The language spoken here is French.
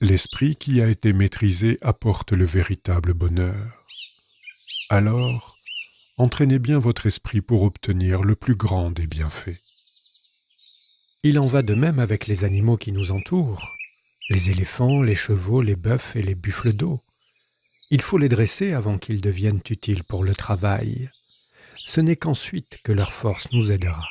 L'esprit qui a été maîtrisé apporte le véritable bonheur. Alors, entraînez bien votre esprit pour obtenir le plus grand des bienfaits. Il en va de même avec les animaux qui nous entourent, les éléphants, les chevaux, les bœufs et les buffles d'eau. Il faut les dresser avant qu'ils deviennent utiles pour le travail. Ce n'est qu'ensuite que leur force nous aidera.